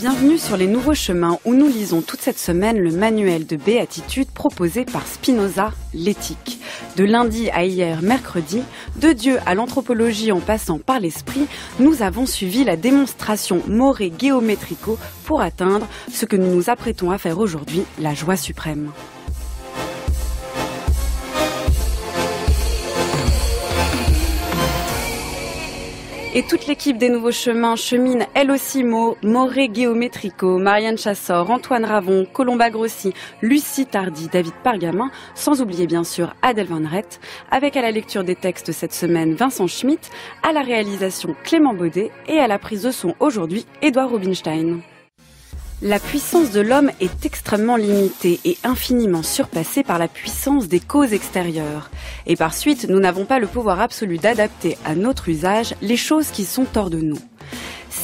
bienvenue sur les nouveaux chemins où nous lisons toute cette semaine le manuel de béatitude proposé par Spinoza, l'éthique. De lundi à hier mercredi, de Dieu à l'anthropologie en passant par l'esprit, nous avons suivi la démonstration morée géométrico pour atteindre ce que nous nous apprêtons à faire aujourd'hui, la joie suprême. Et toute l'équipe des Nouveaux Chemins chemine elle aussi mot, Moré Marianne Chassor, Antoine Ravon, Colomba Grossi, Lucie Tardy, David Pargamin, sans oublier bien sûr Adèle Van avec à la lecture des textes cette semaine Vincent Schmitt, à la réalisation Clément Baudet et à la prise de son aujourd'hui Édouard Rubinstein. La puissance de l'homme est extrêmement limitée et infiniment surpassée par la puissance des causes extérieures. Et par suite, nous n'avons pas le pouvoir absolu d'adapter à notre usage les choses qui sont hors de nous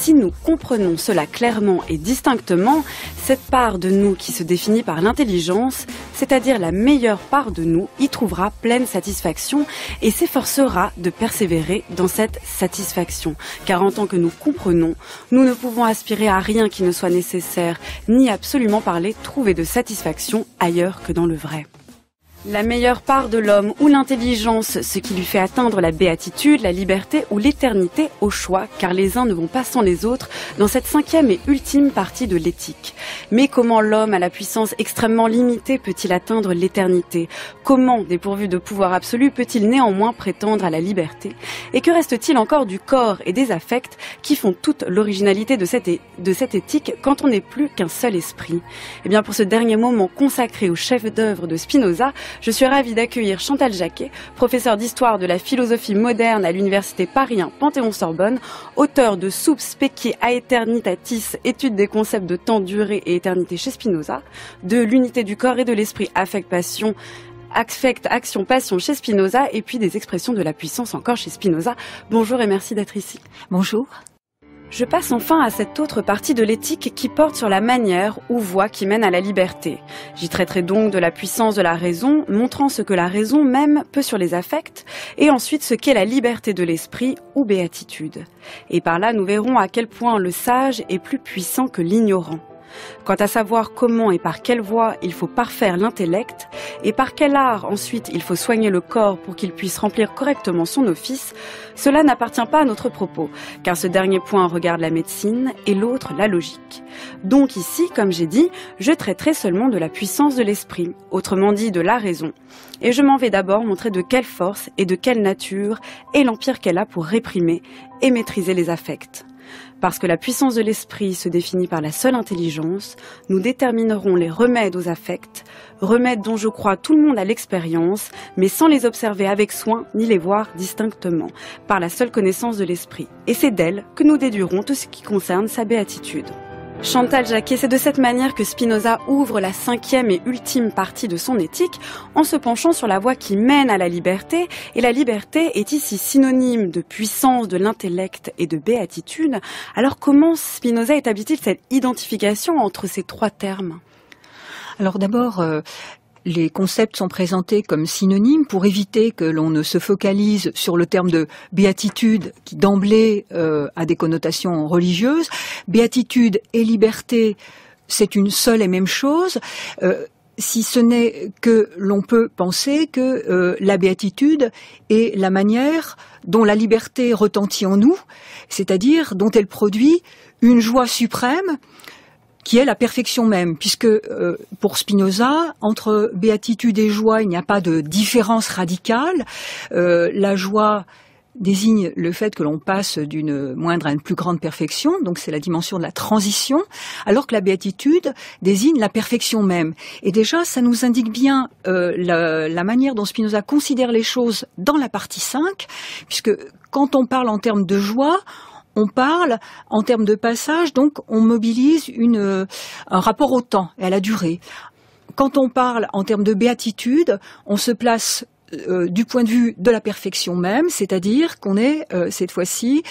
si nous comprenons cela clairement et distinctement, cette part de nous qui se définit par l'intelligence, c'est-à-dire la meilleure part de nous, y trouvera pleine satisfaction et s'efforcera de persévérer dans cette satisfaction. Car en tant que nous comprenons, nous ne pouvons aspirer à rien qui ne soit nécessaire, ni absolument parler, trouver de satisfaction ailleurs que dans le vrai. La meilleure part de l'homme ou l'intelligence, ce qui lui fait atteindre la béatitude, la liberté ou l'éternité au choix, car les uns ne vont pas sans les autres dans cette cinquième et ultime partie de l'éthique. Mais comment l'homme à la puissance extrêmement limitée peut-il atteindre l'éternité Comment, dépourvu de pouvoir absolu, peut-il néanmoins prétendre à la liberté Et que reste-t-il encore du corps et des affects qui font toute l'originalité de cette, de cette éthique quand on n'est plus qu'un seul esprit Eh bien, pour ce dernier moment consacré au chef d'œuvre de Spinoza, je suis ravie d'accueillir Chantal Jacquet, professeur d'histoire de la philosophie moderne à l'université Paris Panthéon-Sorbonne, auteur de Sub specie aeternitatis, étude des concepts de temps, durée et éternité chez Spinoza, de l'unité du corps et de l'esprit, affect, passion, affect, action, passion chez Spinoza, et puis des expressions de la puissance encore chez Spinoza. Bonjour et merci d'être ici. Bonjour. Je passe enfin à cette autre partie de l'éthique qui porte sur la manière ou voie qui mène à la liberté. J'y traiterai donc de la puissance de la raison, montrant ce que la raison même peut sur les affects, et ensuite ce qu'est la liberté de l'esprit ou béatitude. Et par là, nous verrons à quel point le sage est plus puissant que l'ignorant. Quant à savoir comment et par quelle voie il faut parfaire l'intellect et par quel art ensuite il faut soigner le corps pour qu'il puisse remplir correctement son office, cela n'appartient pas à notre propos, car ce dernier point regarde la médecine et l'autre la logique. Donc ici, comme j'ai dit, je traiterai seulement de la puissance de l'esprit, autrement dit de la raison. Et je m'en vais d'abord montrer de quelle force et de quelle nature est l'empire qu'elle a pour réprimer et maîtriser les affects. Parce que la puissance de l'esprit se définit par la seule intelligence, nous déterminerons les remèdes aux affects, remèdes dont je crois tout le monde a l'expérience, mais sans les observer avec soin ni les voir distinctement, par la seule connaissance de l'esprit. Et c'est d'elle que nous déduirons tout ce qui concerne sa béatitude. Chantal Jacquet, c'est de cette manière que Spinoza ouvre la cinquième et ultime partie de son éthique en se penchant sur la voie qui mène à la liberté. Et la liberté est ici synonyme de puissance, de l'intellect et de béatitude. Alors comment Spinoza établit-il cette identification entre ces trois termes alors d'abord, euh, les concepts sont présentés comme synonymes pour éviter que l'on ne se focalise sur le terme de béatitude qui d'emblée euh, a des connotations religieuses. Béatitude et liberté, c'est une seule et même chose. Euh, si ce n'est que l'on peut penser que euh, la béatitude est la manière dont la liberté retentit en nous, c'est-à-dire dont elle produit une joie suprême qui est la perfection même, puisque euh, pour Spinoza, entre béatitude et joie, il n'y a pas de différence radicale. Euh, la joie désigne le fait que l'on passe d'une moindre à une plus grande perfection, donc c'est la dimension de la transition, alors que la béatitude désigne la perfection même. Et déjà, ça nous indique bien euh, la, la manière dont Spinoza considère les choses dans la partie 5, puisque quand on parle en termes de joie, on parle en termes de passage, donc on mobilise euh, un rapport au temps et à la durée. Quand on parle en termes de béatitude, on se place euh, du point de vue de la perfection même, c'est-à-dire qu'on est, euh, cette fois-ci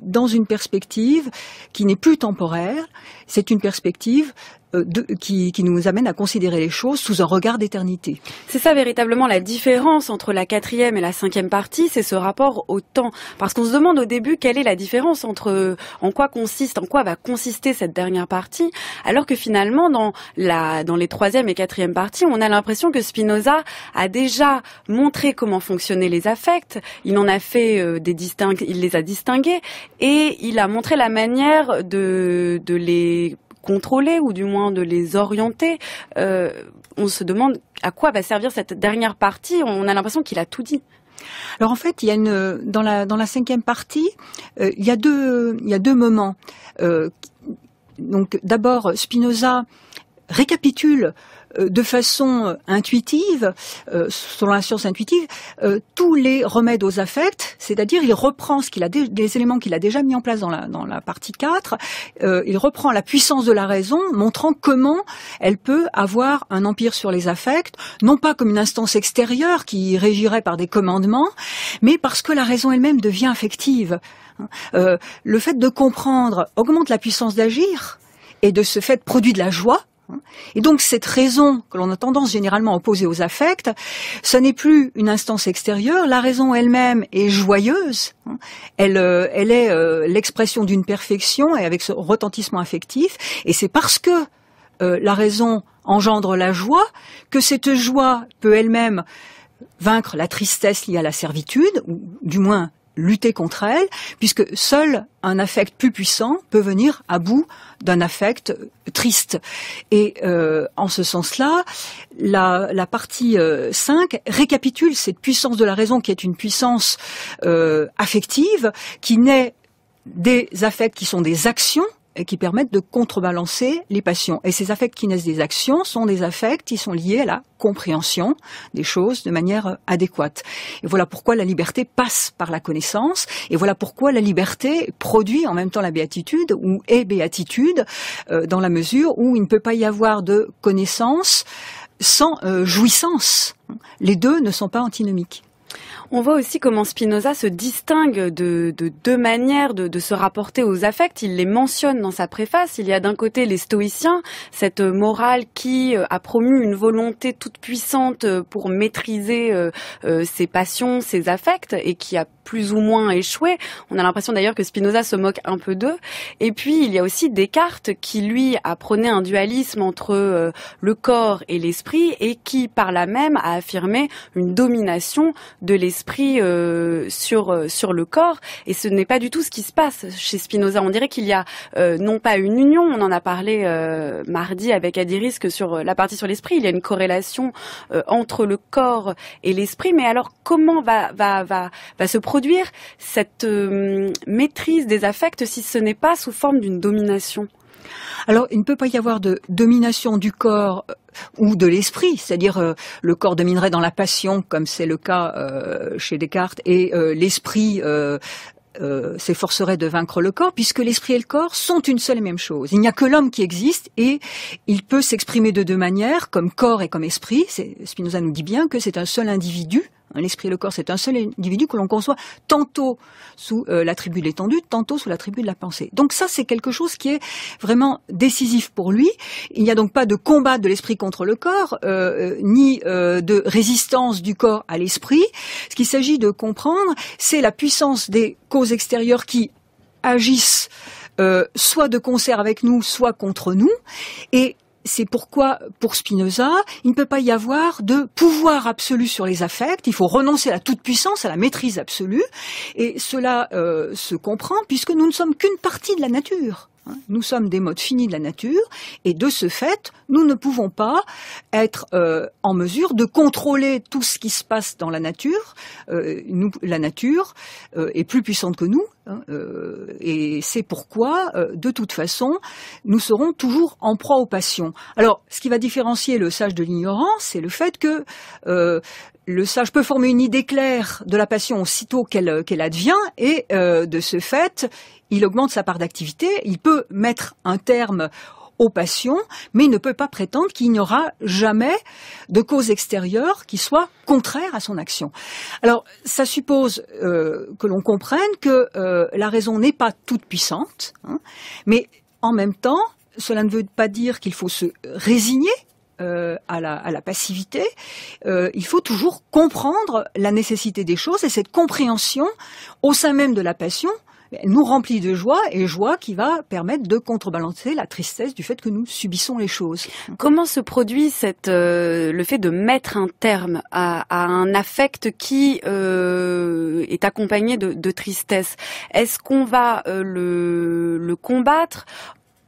dans une perspective qui n'est plus temporaire, c'est une perspective euh, qui, qui, nous amène à considérer les choses sous un regard d'éternité. C'est ça véritablement la différence entre la quatrième et la cinquième partie, c'est ce rapport au temps. Parce qu'on se demande au début quelle est la différence entre euh, en quoi consiste, en quoi va consister cette dernière partie, alors que finalement dans la dans les troisième et quatrième parties, on a l'impression que Spinoza a déjà montré comment fonctionnaient les affects. Il en a fait euh, des distincts, il les a distingués et il a montré la manière de de les contrôler ou du moins de les orienter, euh, on se demande à quoi va servir cette dernière partie. On a l'impression qu'il a tout dit. Alors en fait, il y a une dans la dans la cinquième partie, euh, il y a deux il y a deux moments. Euh, donc d'abord, Spinoza récapitule euh, de façon euh, intuitive, euh, selon la science intuitive, tous les remèdes aux affects, c'est-à-dire il reprend ce qu'il a des éléments qu'il a déjà mis en place dans la, dans la partie 4, il reprend la puissance de la raison, montrant comment elle peut avoir un empire sur les affects, non pas comme une instance extérieure qui régirait par des commandements, mais parce que la raison elle-même devient affective. Hein, le fait de comprendre augmente la puissance d'agir et de ce fait produit de la joie Hein. Et donc cette raison que l'on a tendance généralement à opposer aux affects, ce n'est plus une instance extérieure, la raison elle-même est joyeuse, hein. euh, elle, est euh, l'expression d'une perfection et avec ce retentissement affectif, et c'est parce que euh, la raison engendre la joie que cette joie peut elle-même vaincre la tristesse liée à la servitude, ou du moins lutter contre elle, puisque seul un affect plus puissant peut venir à bout d'un affect triste. Et euh, en ce sens-là, la, partie euh, cinq 5 récapitule cette puissance de la raison qui est une puissance euh, affective, qui naît des affects qui sont des actions qui permettent de contrebalancer les passions. Et ces affects qui naissent des actions sont des affects qui sont liés à la compréhension des choses de manière adéquate. Et voilà pourquoi la liberté passe par la connaissance, et voilà pourquoi la liberté produit en même temps la béatitude ou est béatitude euh, dans la mesure où il ne peut pas y avoir de connaissance sans euh, jouissance. Les deux ne sont pas antinomiques. On voit aussi comment Spinoza se distingue de, deux manières de, de, se rapporter aux affects. Il les mentionne dans sa préface. Il y a d'un côté les stoïciens, cette morale qui euh, a promu une volonté toute puissante euh, pour maîtriser euh, ses passions, ses affects, et qui a plus ou moins échoué. On a l'impression d'ailleurs que Spinoza se moque un peu d'eux. Et puis il y a aussi Descartes qui lui a prôné un dualisme entre euh, le corps et l'esprit et qui par là même a affirmé une domination de l'esprit euh, sur euh, sur le corps. Et ce n'est pas du tout ce qui se passe chez Spinoza. On dirait qu'il y a non pas une union. On en a parlé mardi avec Adiris que sur la partie sur l'esprit, il y a une corrélation entre le corps et l'esprit. Mais alors comment va va va va se produire cette euh, maîtrise des affects si ce n'est pas sous forme d'une domination alors, il ne peut pas y avoir de domination du corps euh, ou de l'esprit, c'est-à-dire euh, le corps dominerait dans la passion, comme c'est le cas chez Descartes, et l'esprit s'efforcerait de vaincre le corps, puisque l'esprit et le corps sont une seule et même chose. Il n'y a que l'homme qui existe, et il peut s'exprimer de deux manières, comme corps et comme esprit. Spinoza nous dit bien que c'est un seul individu, L'esprit et le corps, c'est un seul individu que l'on conçoit tantôt sous euh, l'attribut de l'étendue, tantôt sous l'attribut de la pensée. Donc ça, c'est quelque chose qui est vraiment décisif pour lui. Il n'y a donc pas de combat de l'esprit contre le corps, euh, euh, ni de résistance du corps à l'esprit. Ce qu'il s'agit de comprendre, c'est la puissance des causes extérieures qui agissent soit de concert avec nous, soit contre nous. Et c'est pourquoi, pour Spinoza, il ne peut pas y avoir de pouvoir absolu sur les affects. Il faut renoncer à la toute-puissance, à la maîtrise absolue. Et cela euh, se comprend puisque nous ne sommes qu'une partie de la nature. Nous sommes des modes finis de la nature et de ce fait, nous ne pouvons pas être euh, en mesure de contrôler tout ce qui se passe dans la nature. Euh, la nature euh, est plus puissante que nous hein, et c'est pourquoi, de toute façon, nous serons toujours en proie aux passions. Alors, ce qui va différencier le sage de l'ignorance, c'est le fait que le sage peut former une idée claire de la passion aussitôt qu'elle euh, qu'elle advient et euh, de ce fait, il augmente sa part d'activité, il peut mettre un terme aux passions, mais il ne peut pas prétendre qu'il n'y aura jamais de cause extérieure qui soit contraire à son action. Alors, ça suppose euh, que l'on comprenne que la raison n'est pas toute puissante, hein, mais en même temps, cela ne veut pas dire qu'il faut se résigner euh, à, la, passivité, euh, il faut toujours comprendre la nécessité des choses et cette compréhension au sein même de la passion nous remplit de joie et joie qui va permettre de contrebalancer la tristesse du fait que nous subissons les choses. Comment se produit cette, euh, le fait de mettre un terme à, un affect qui est accompagné de, tristesse Est-ce qu'on va le, le combattre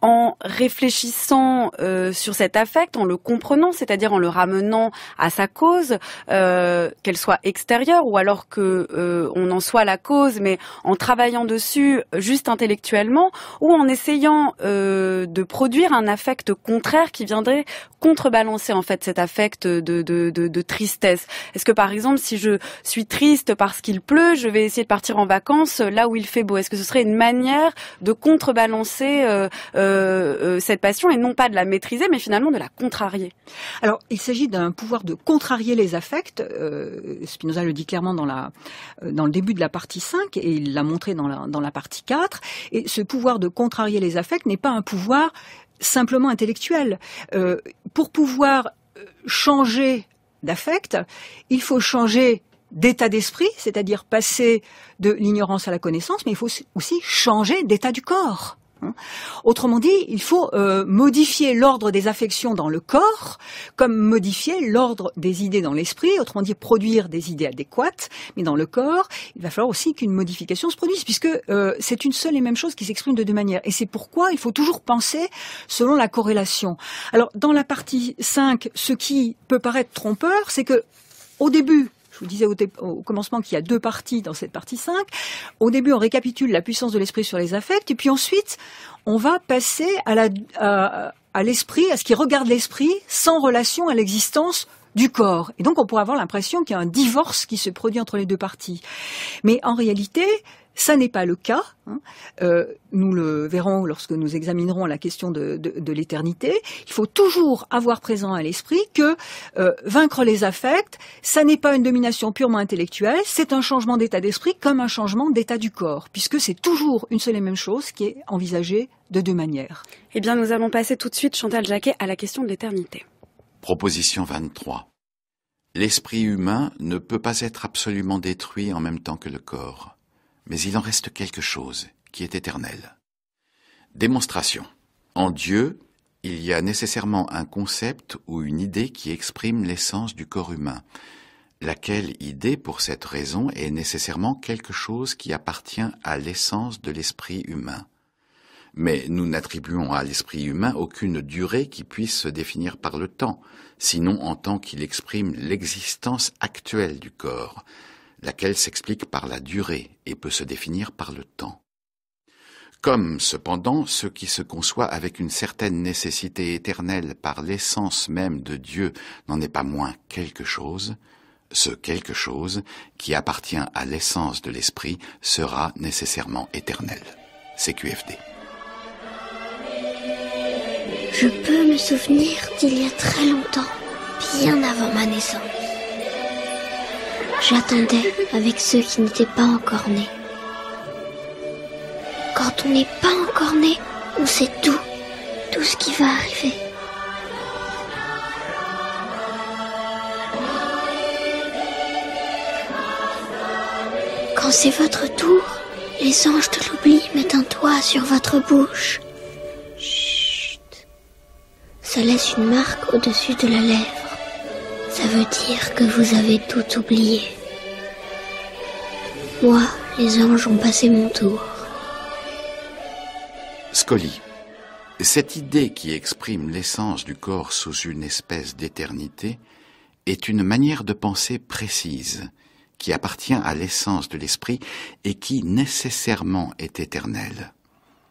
en réfléchissant euh, sur cet affect, en le comprenant, c'est-à-dire en le ramenant à sa cause, euh, qu'elle soit extérieure ou alors que euh, on en soit la cause, mais en travaillant dessus juste intellectuellement ou en essayant euh, de produire un affect contraire qui viendrait contrebalancer en fait cet affect de, de, de, de tristesse. Est-ce que par exemple, si je suis triste parce qu'il pleut, je vais essayer de partir en vacances là où il fait beau Est-ce que ce serait une manière de contrebalancer euh, euh, euh, cette passion et non pas de la maîtriser, mais finalement de la contrarier Alors, il s'agit d'un pouvoir de contrarier les affects. Euh, Spinoza le dit clairement dans, le début de la partie 5 et il l'a montré dans la, partie 4. Et ce pouvoir de contrarier les affects n'est pas un pouvoir simplement intellectuel. pour pouvoir changer d'affect, il faut changer d'état d'esprit, c'est-à-dire passer de l'ignorance à la connaissance, mais il faut aussi changer d'état du corps. Hein. Autrement dit, il faut euh, modifier l'ordre des affections dans le corps, comme modifier l'ordre des idées dans l'esprit, autrement dit produire des idées adéquates, mais dans le corps, il va falloir aussi qu'une modification se produise, puisque euh, c'est une seule et même chose qui s'exprime de deux manières. Et c'est pourquoi il faut toujours penser selon la corrélation. Alors, dans la partie 5, ce qui peut paraître trompeur, c'est que au début, je vous disais au, commencement qu'il y a deux parties dans cette partie 5. Au début, on récapitule la puissance de l'esprit sur les affects, et puis ensuite, on va passer à à l'esprit, à ce qui regarde l'esprit, sans relation à l'existence du corps. Et donc on pourrait avoir l'impression qu'il y a un divorce qui se produit entre les deux parties. Mais en réalité, ça n'est pas le cas. Hein. Euh, nous le verrons lorsque nous examinerons la question de, l'éternité. Il faut toujours avoir présent à l'esprit que euh, vaincre les affects, ça n'est pas une domination purement intellectuelle, c'est un changement d'état d'esprit comme un changement d'état du corps, puisque c'est toujours une seule et même chose qui est envisagée de deux manières. Eh bien, nous allons passer tout de suite, Chantal Jacquet, à la question de l'éternité. Proposition 23. L'esprit humain ne peut pas être absolument détruit en même temps que le corps mais il en reste quelque chose qui est éternel. Démonstration. En Dieu, il y a nécessairement un concept ou une idée qui exprime l'essence du corps humain, laquelle idée, pour cette raison, est nécessairement quelque chose qui appartient à l'essence de l'esprit humain. Mais nous n'attribuons à l'esprit humain aucune durée qui puisse se définir par le temps, sinon en tant qu'il exprime l'existence actuelle du corps, laquelle s'explique par la durée et peut se définir par le temps. Comme, cependant, ce qui se conçoit avec une certaine nécessité éternelle par l'essence même de Dieu n'en est pas moins quelque chose, ce quelque chose qui appartient à l'essence de l'esprit sera nécessairement éternel. CQFD. Je peux me souvenir d'il y a très longtemps, bien avant ma naissance. J'attendais avec ceux qui n'étaient pas encore nés. Quand on n'est pas encore né, on sait tout, tout ce qui va arriver. Quand c'est votre tour, les anges de l'oubli mettent un toit sur votre bouche. Chut. Ça laisse une marque au-dessus de la lèvre veut dire que vous avez tout oublié. Moi, les anges ont passé mon tour. Scoli. Cette idée qui exprime l'essence du corps sous une espèce d'éternité est une manière de penser précise, qui appartient à l'essence de l'esprit et qui nécessairement est éternelle.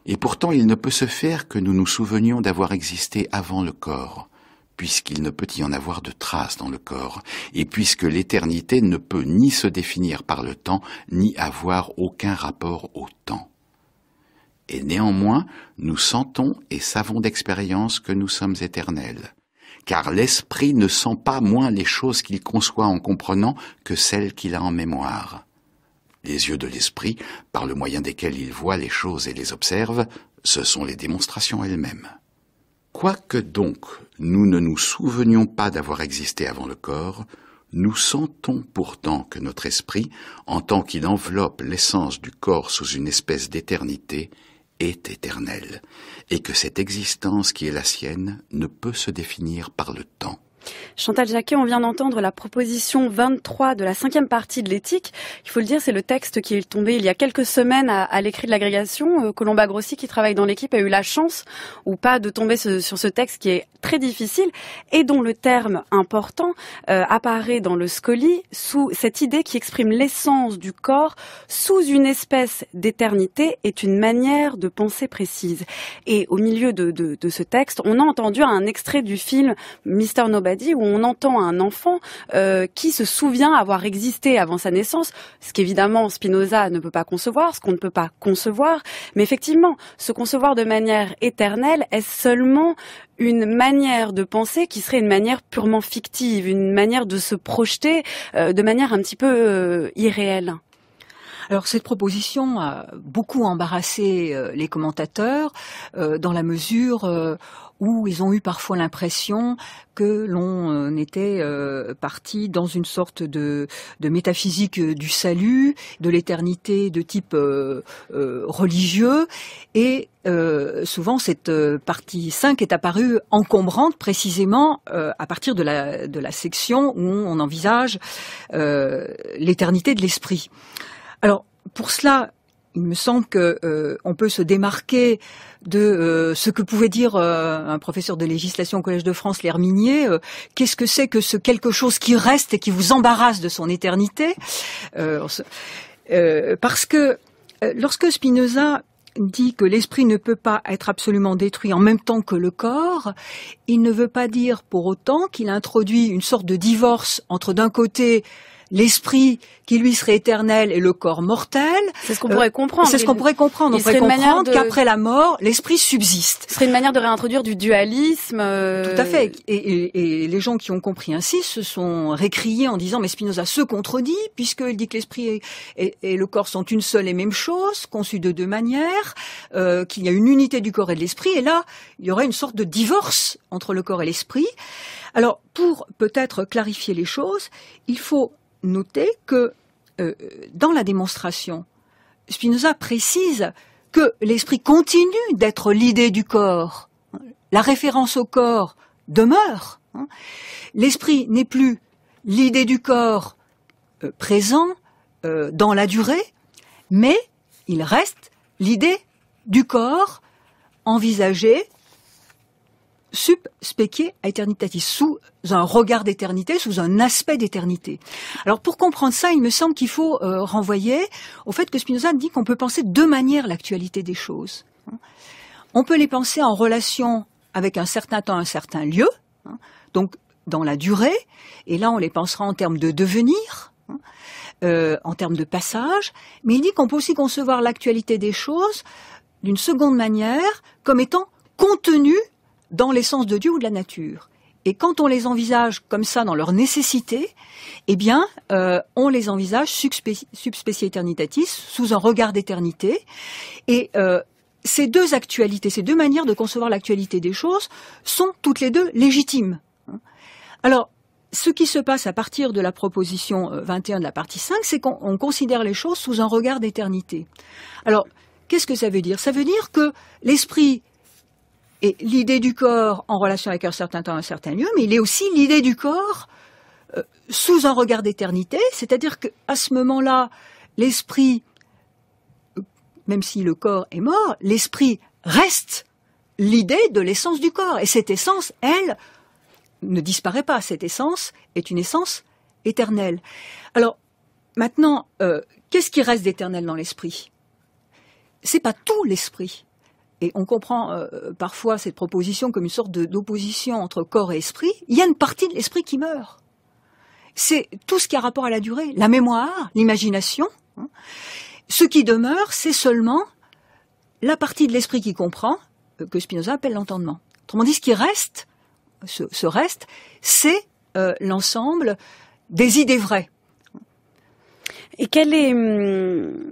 Et pourtant il ne peut se faire que nous nous souvenions d'avoir existé avant le corps, puisqu'il ne peut y en avoir de traces dans le corps, et puisque l'éternité ne peut ni se définir par le temps, ni avoir aucun rapport au temps. Et néanmoins, nous sentons et savons d'expérience que nous sommes éternels, car l'esprit ne sent pas moins les choses qu'il conçoit en comprenant que celles qu'il a en mémoire. Les yeux de l'esprit, par le moyen desquels il voit les choses et les observe, ce sont les démonstrations elles-mêmes. Quoique donc nous ne nous souvenions pas d'avoir existé avant le corps, nous sentons pourtant que notre esprit, en tant qu'il enveloppe l'essence du corps sous une espèce d'éternité, est éternel, et que cette existence qui est la sienne ne peut se définir par le temps. Chantal Jacquet, on vient d'entendre la proposition 23 de la cinquième partie de l'éthique. Il faut le dire, c'est le texte qui est tombé il y a quelques semaines à, l'écrit de l'agrégation. Euh, Colomba Grossi, qui travaille dans l'équipe, a eu la chance ou pas de tomber sur ce texte qui est très difficile et dont le terme important euh, apparaît dans le scoli sous cette idée qui exprime l'essence du corps sous une espèce d'éternité est une manière de penser précise. Et au milieu de, ce texte, on a entendu un extrait du film Mister Nobel où on entend un enfant euh, qui se souvient avoir existé avant sa naissance, ce qu'évidemment Spinoza ne peut pas concevoir, ce qu'on ne peut pas concevoir, mais effectivement, se concevoir de manière éternelle est seulement une manière de penser qui serait une manière purement fictive, une manière de se projeter euh, de manière un petit peu euh, irréelle. Alors cette proposition a beaucoup embarrassé euh, les commentateurs euh, dans la mesure euh, où ils ont eu parfois l'impression que l'on était parti dans une sorte de, métaphysique du salut, de l'éternité de type religieux. Et souvent, cette partie 5 est apparue encombrante précisément à partir de la, de la section où on envisage l'éternité de l'esprit. Alors, pour cela, il me semble qu'on euh, peut se démarquer de euh, ce que pouvait dire euh, un professeur de législation au Collège de France, l'Herminier. Qu'est-ce que c'est que ce quelque chose qui reste et qui vous embarrasse de son éternité Parce que lorsque Spinoza dit que l'esprit ne peut pas être absolument détruit en même temps que le corps, il ne veut pas dire pour autant qu'il introduit une sorte de divorce entre d'un côté l'esprit qui lui serait éternel et le corps mortel. C'est ce qu'on pourrait euh, comprendre. C'est ce qu'on pourrait comprendre. On pourrait comprendre qu'après la mort, l'esprit subsiste. Ce serait une manière de réintroduire du dualisme. Euh, Tout à fait. Et, les gens qui ont compris ainsi se sont récriés en disant mais Spinoza se contredit puisqu'il dit que l'esprit et, le corps sont une seule et même chose, conçus de deux manières, euh, qu'il y a une unité du corps et de l'esprit. Et là, il y aurait une sorte de divorce entre le corps et l'esprit. Alors, pour peut-être clarifier les choses, il faut Notez que euh, dans la démonstration, Spinoza précise que l'esprit continue d'être l'idée du corps. La référence au corps demeure. Hein. L'esprit n'est plus l'idée du corps euh, présent euh, dans la durée, mais il reste l'idée du corps envisagée sub specie aeternitatis, sous un regard d'éternité, sous un aspect d'éternité. Alors pour comprendre ça, il me semble qu'il faut euh, renvoyer au fait que Spinoza dit qu'on peut penser de deux manières l'actualité des choses. On peut les penser en relation avec un certain temps, un certain lieu, hein, donc dans la durée, et là on les pensera en termes de devenir, hein, euh, en termes de passage, mais il dit qu'on peut aussi concevoir l'actualité des choses d'une seconde manière comme étant contenue dans l'essence de Dieu ou de la nature. Et quand on les envisage comme ça dans leur nécessité, eh bien, euh, on les envisage subspecie, eternitatis, sous un regard d'éternité. Et euh, ces deux actualités, ces deux manières de concevoir l'actualité des choses sont toutes les deux légitimes. Alors, ce qui se passe à partir de la proposition 21 euh, de la partie 5, c'est qu'on considère les choses sous un regard d'éternité. Alors, qu'est-ce que ça veut dire Ça veut dire que l'esprit et l'idée du corps en relation avec un certain temps, un certain lieu, mais il est aussi l'idée du corps euh, sous un regard d'éternité, c'est-à-dire qu'à ce moment-là, l'esprit, même si le corps est mort, l'esprit reste l'idée de l'essence du corps. Et cette essence, elle, ne disparaît pas. Cette essence est une essence éternelle. Alors, maintenant, euh, qu'est-ce qui reste d'éternel dans l'esprit C'est pas tout l'esprit et on comprend euh, euh, parfois cette proposition comme une sorte d'opposition entre corps et esprit, il y a une partie de l'esprit qui meurt. C'est tout ce qui a rapport à la durée, la mémoire, l'imagination. Hein. Ce qui demeure, c'est seulement la partie de l'esprit qui comprend, euh, que Spinoza appelle l'entendement. Autrement dit, ce qui reste, ce, reste, c'est l'ensemble des idées vraies. Et quelle est hum,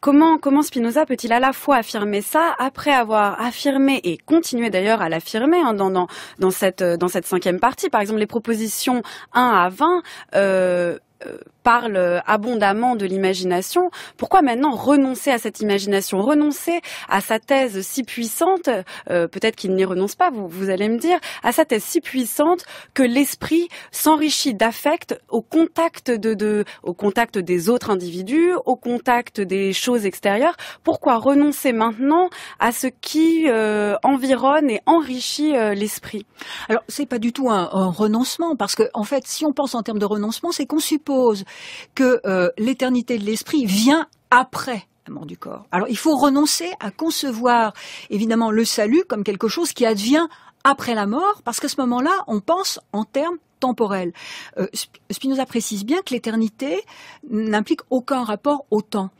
comment, comment Spinoza peut-il à la fois affirmer ça après avoir affirmé et continuer d'ailleurs à l'affirmer hein, euh, dans, cette, cinquième partie, par exemple les propositions 1 à 20 parle euh, abondamment de l'imagination, pourquoi maintenant renoncer à cette imagination, renoncer à sa thèse si puissante, euh, peut-être qu'il n'y renonce pas, vous, allez me dire, à sa thèse si puissante que l'esprit s'enrichit d'affects au contact de, au contact des autres individus, au contact des choses extérieures. Pourquoi renoncer maintenant à ce qui euh, environne et enrichit l'esprit Alors c'est pas du tout un, renoncement parce qu'en fait, si on pense en termes de renoncement, c'est qu'on suppose que euh, l'éternité de l'esprit vient après la mort du corps. Alors il faut renoncer à concevoir évidemment le salut comme quelque chose qui advient après la mort, parce qu'à ce moment-là, on pense en termes temporels. Euh, Spinoza précise bien que l'éternité n'implique aucun rapport au temps.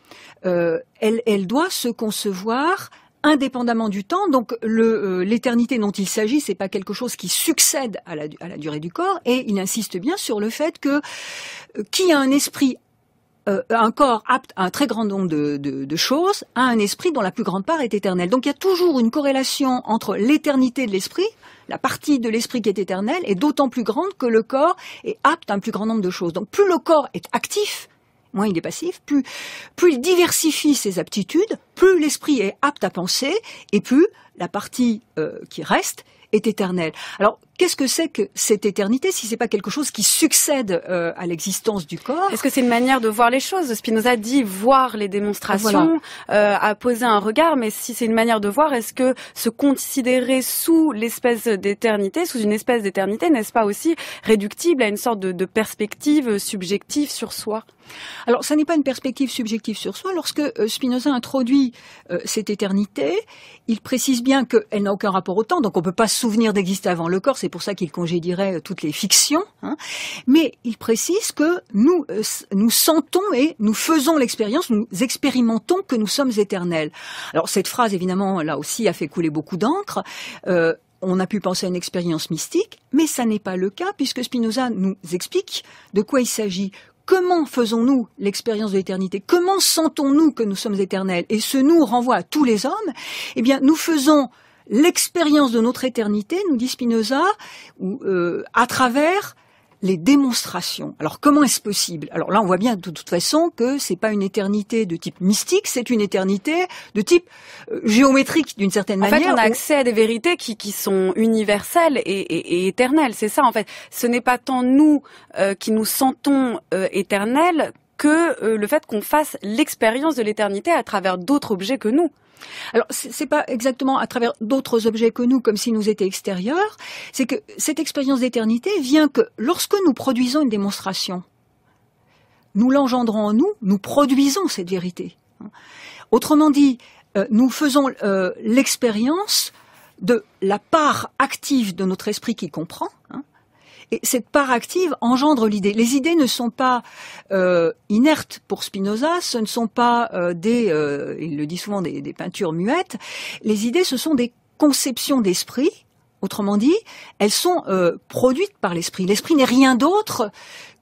Euh, elle, doit se concevoir indépendamment du temps. Donc euh, l'éternité dont il s'agit, c'est pas quelque chose qui succède à la, durée du corps. Et il insiste bien sur le fait que euh, qui a un esprit euh, un corps apte à un très grand nombre de, choses, a un esprit dont la plus grande part est éternelle. Donc il y a toujours une corrélation entre l'éternité de l'esprit, la partie de l'esprit qui est éternelle, et d'autant plus grande que le corps est apte à un plus grand nombre de choses. Donc plus le corps est actif, moins il est passif, plus, il diversifie ses aptitudes, plus l'esprit est apte à penser, et plus la partie euh, qui reste est éternelle. Alors, Qu'est-ce que c'est que cette éternité si c'est pas quelque chose qui succède euh, à l'existence du corps Est-ce que c'est une manière de voir les choses Spinoza dit voir les démonstrations, à euh, poser un regard, mais si c'est une manière de voir, est-ce que se considérer sous l'espèce d'éternité, sous une espèce d'éternité, n'est-ce pas aussi réductible à une sorte de, de perspective euh, subjective sur soi alors, ça n'est pas une perspective subjective sur soi. Lorsque Spinoza introduit cette éternité, il précise bien qu'elle n'a aucun rapport au temps, donc on ne peut pas se souvenir d'exister avant le corps, c'est c'est pour ça qu'il congédierait euh, toutes les fictions. Hein. Mais il précise que nous, euh, nous sentons et nous faisons l'expérience, nous expérimentons que nous sommes éternels. Alors cette phrase, évidemment, là aussi, a fait couler beaucoup d'encre. Euh, on a pu penser à une expérience mystique, mais ça n'est pas le cas puisque Spinoza nous explique de quoi il s'agit. Comment faisons-nous l'expérience de l'éternité Comment sentons-nous que nous sommes éternels Et ce nous renvoie à tous les hommes. Eh bien, nous faisons l'expérience de notre éternité, nous dit Spinoza, ou, euh, à travers les démonstrations. Alors comment est-ce possible Alors là, on voit bien de toute façon que c'est pas une éternité de type mystique, c'est une éternité de type euh, géométrique d'une certaine manière. En fait, on a accès à des vérités qui, sont universelles et, et, éternelles. C'est ça, en fait. Ce n'est pas tant nous euh, qui nous sentons éternels que euh, le fait qu'on fasse l'expérience de l'éternité à travers d'autres objets que nous. Alors, c'est pas exactement à travers d'autres objets que nous, comme si nous étions extérieurs. C'est que cette expérience d'éternité vient que lorsque nous produisons une démonstration, nous l'engendrons en nous, nous produisons cette vérité. Autrement dit, euh, nous faisons euh, l'expérience de la part active de notre esprit qui comprend, hein, et cette part active engendre l'idée. Les idées ne sont pas euh, inertes pour Spinoza, ce ne sont pas euh, des, euh, il le dit souvent, des, peintures muettes. Les idées, ce sont des conceptions d'esprit. Autrement dit, elles sont produites par l'esprit. L'esprit n'est rien d'autre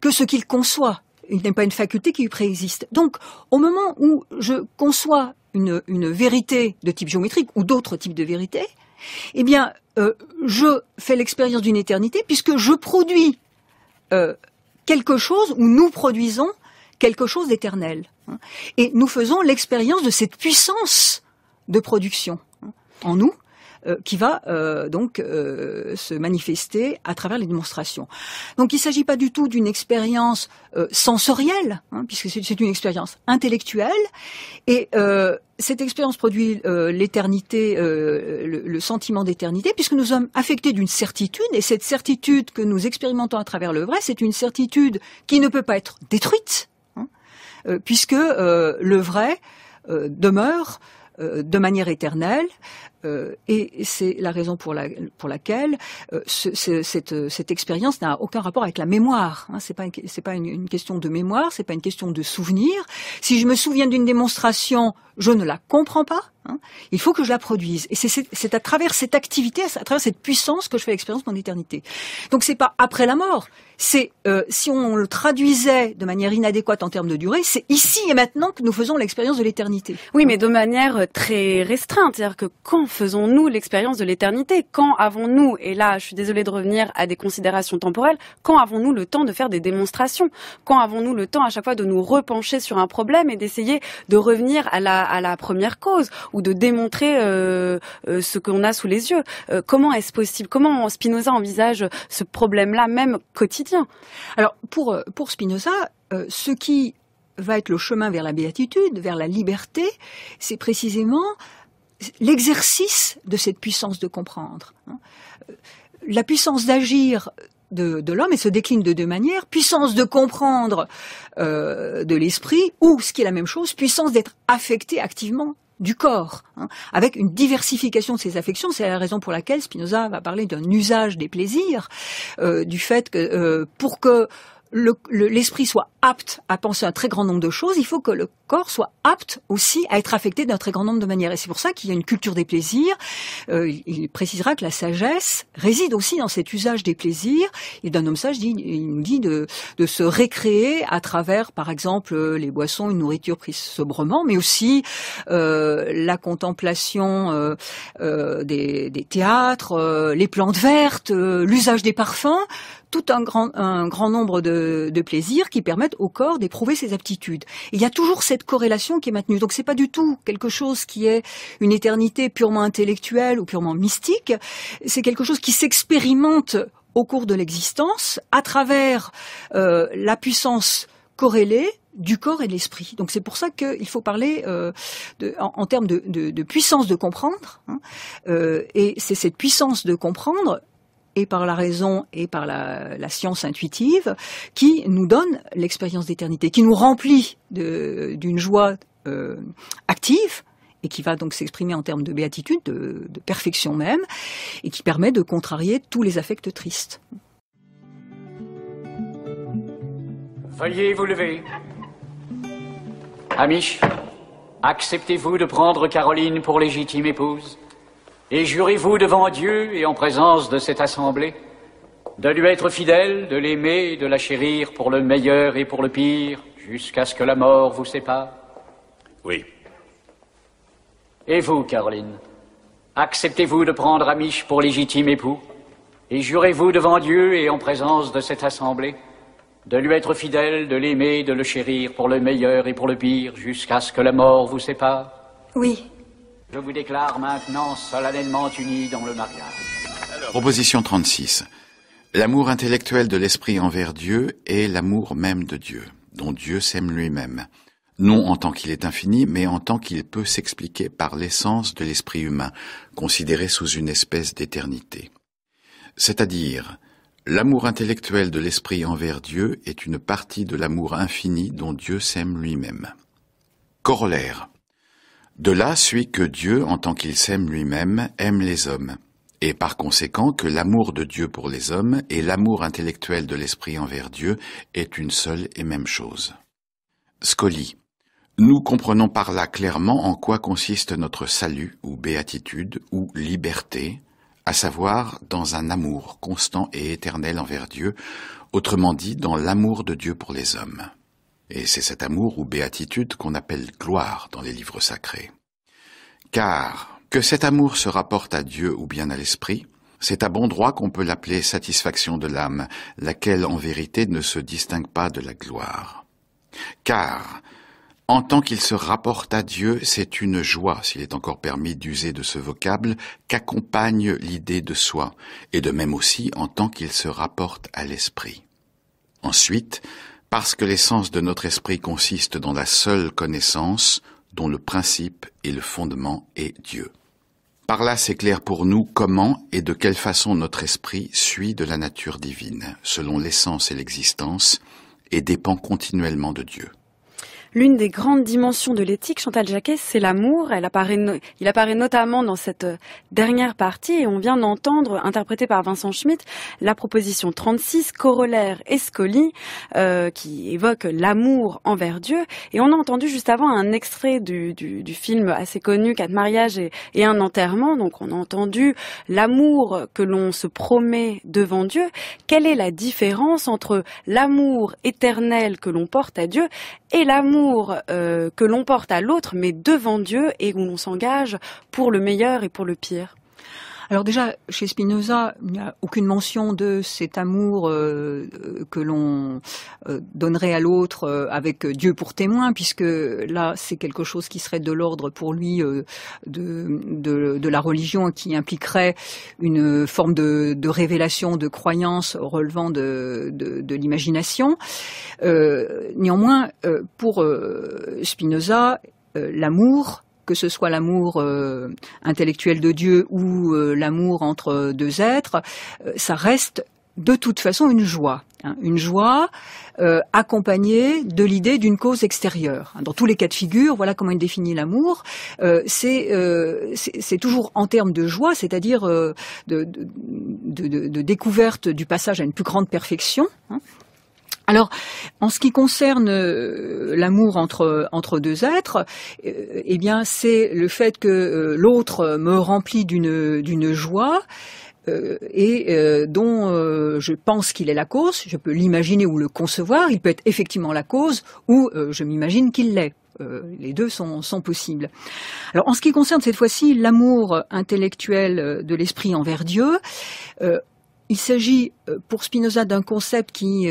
que ce qu'il conçoit. Il n'est pas une faculté qui lui préexiste. Donc, au moment où je conçois une, une vérité de type géométrique ou d'autres types de vérités, eh bien, euh, je fais l'expérience d'une éternité puisque je produis euh, quelque chose ou nous produisons quelque chose d'éternel. et nous faisons l'expérience de cette puissance de production hein, en nous euh, qui va euh, donc euh, se manifester à travers les démonstrations. Donc il ne s'agit pas du tout d'une expérience sensorielle, hein, puisque c'est une expérience intellectuelle, et cette expérience produit l'éternité, le, sentiment d'éternité, puisque nous sommes affectés d'une certitude, et cette certitude que nous expérimentons à travers le vrai, c'est une certitude qui ne peut pas être détruite, hein, puisque le vrai demeure de manière éternelle euh, et c'est la raison pour, laquelle euh, ce, cette, euh, cette expérience n'a aucun rapport avec la mémoire. Hein. C'est pas c'est pas une, question de mémoire, c'est pas une question de souvenir. Si je me souviens d'une démonstration, je ne la comprends pas. Hein. Il faut que je la produise. Et c'est à travers cette activité, à travers cette puissance que je fais l'expérience de mon éternité. Donc c'est pas après la mort. C'est si on le traduisait de manière inadéquate en termes de durée, c'est ici et maintenant que nous faisons l'expérience de l'éternité. Oui, mais de manière très restreinte, c'est-à-dire que quand faisons-nous l'expérience de l'éternité Quand avons-nous, et là je suis désolée de revenir à des considérations temporelles, quand avons-nous le temps de faire des démonstrations Quand avons-nous le temps à chaque fois de nous repencher sur un problème et d'essayer de revenir à la, première cause ou de démontrer euh, euh, ce qu'on a sous les yeux euh, Comment est-ce possible Comment Spinoza envisage ce problème-là même quotidien Alors pour Spinoza, ce qui va être le chemin vers la béatitude, vers la liberté, c'est précisément l'exercice de cette puissance de comprendre. Hein. Euh, la puissance d'agir de, l'homme, elle se décline de deux manières. Puissance de comprendre euh, de l'esprit, ou, ce qui est la même chose, puissance d'être affecté activement du corps, hein. avec une diversification de ses affections. C'est la raison pour laquelle Spinoza va parler d'un usage des plaisirs, euh, du fait que pour que l'esprit le, l'esprit soit apte à penser un très grand nombre de choses, il faut que le corps soit apte aussi à être affecté d'un très grand nombre de manières. Et c'est pour ça qu'il y a une culture des plaisirs. Euh, il précisera que la sagesse réside aussi dans cet usage des plaisirs. Et d'un homme sage, il nous dit de, se récréer à travers, par exemple, euh, les boissons, une nourriture prise sobrement, mais aussi euh, la contemplation des, théâtres, les plantes vertes, l'usage des parfums tout un grand, un grand nombre de, plaisirs qui permettent au corps d'éprouver ses aptitudes. il y a toujours cette corrélation qui est maintenue. Donc c'est pas du tout quelque chose qui est une éternité purement intellectuelle ou purement mystique. C'est quelque chose qui s'expérimente au cours de l'existence à travers euh, la puissance corrélée du corps et de l'esprit. Donc c'est pour ça qu'il faut parler euh, en, termes de, puissance de comprendre. Hein, euh, et c'est cette puissance de comprendre par la raison et par la, science intuitive qui nous donne l'expérience d'éternité, qui nous remplit d'une joie euh, active et qui va donc s'exprimer en termes de béatitude, de, de perfection même, et qui permet de contrarier tous les affects tristes. Veuillez vous lever. Amish, acceptez-vous de prendre Caroline pour légitime épouse et jurez-vous devant Dieu et en présence de cette assemblée de lui être fidèle, de l'aimer et de la chérir pour le meilleur et pour le pire, jusqu'à ce que la mort vous sépare Oui. Et vous, Caroline, acceptez-vous de prendre Amish pour légitime époux Et jurez-vous devant Dieu et en présence de cette assemblée de lui être fidèle, de l'aimer, et de le chérir pour le meilleur et pour le pire, jusqu'à ce que la mort vous sépare Oui. Je vous déclare maintenant solennellement unis dans le mariage. Proposition 36. L'amour intellectuel de l'esprit envers Dieu est l'amour même de Dieu, dont Dieu s'aime lui-même. Non en tant qu'il est infini, mais en tant qu'il peut s'expliquer par l'essence de l'esprit humain, considéré sous une espèce d'éternité. C'est-à-dire, L'amour intellectuel de l'esprit envers Dieu est une partie de l'amour infini dont Dieu s'aime lui-même. Corollaire. De là suit que Dieu, en tant qu'il s'aime lui-même, aime les hommes, et par conséquent que l'amour de Dieu pour les hommes et l'amour intellectuel de l'esprit envers Dieu est une seule et même chose. Scoli. Nous comprenons par là clairement en quoi consiste notre salut ou béatitude ou liberté, à savoir dans un amour constant et éternel envers Dieu, autrement dit dans l'amour de Dieu pour les hommes et c'est cet amour ou béatitude qu'on appelle gloire dans les livres sacrés. Car que cet amour se rapporte à Dieu ou bien à l'esprit, c'est à bon droit qu'on peut l'appeler satisfaction de l'âme, laquelle en vérité ne se distingue pas de la gloire. Car, en tant qu'il se rapporte à Dieu, c'est une joie, s'il est encore permis d'user de ce vocable, qu'accompagne l'idée de soi, et de même aussi en tant qu'il se rapporte à l'esprit. Ensuite, parce que l'essence de notre esprit consiste dans la seule connaissance dont le principe et le fondement est Dieu. Par là c'est clair pour nous comment et de quelle façon notre esprit suit de la nature divine, selon l'essence et l'existence, et dépend continuellement de Dieu. L'une des grandes dimensions de l'éthique, Chantal Jacquet, c'est l'amour. Elle apparaît, il apparaît notamment dans cette euh, dernière partie et on vient d'entendre, interprété par Vincent Schmitt, la proposition 36, corollaire Escoli, euh, qui évoque l'amour envers Dieu. Et on a entendu juste avant un extrait du, film assez connu, Quatre mariages et un enterrement. Donc on a entendu l'amour que l'on se promet devant Dieu. Quelle est la différence entre l'amour éternel que l'on porte à Dieu et l'amour euh, que l'on porte à l'autre, mais devant Dieu et où l'on s'engage pour le meilleur et pour le pire alors déjà, chez Spinoza, il n'y a aucune mention de cet amour euh, que l'on euh, donnerait à l'autre euh, avec Dieu pour témoin, puisque là, c'est quelque chose qui serait de l'ordre pour lui de, la religion, qui impliquerait une forme de, révélation, de croyance relevant de l'imagination. néanmoins, pour Spinoza, l'amour que ce soit l'amour euh, intellectuel de Dieu ou euh, l'amour entre deux êtres, euh, ça reste de toute façon une joie, hein. une joie accompagnée de l'idée d'une cause extérieure. Dans tous les cas de figure, voilà comment il définit l'amour. c'est toujours en termes de joie, c'est-à-dire de découverte du passage à une plus grande perfection. Hein. Alors, en ce qui concerne euh, l'amour entre deux êtres, euh, eh bien, c'est le fait que euh, l'autre me remplit d'une joie et dont je pense qu'il est la cause, je peux l'imaginer ou le concevoir, il peut être effectivement la cause ou je m'imagine qu'il l'est. les deux sont, sont, possibles. Alors en ce qui concerne cette fois-ci l'amour intellectuel de l'esprit envers Dieu, il s'agit pour Spinoza d'un concept qui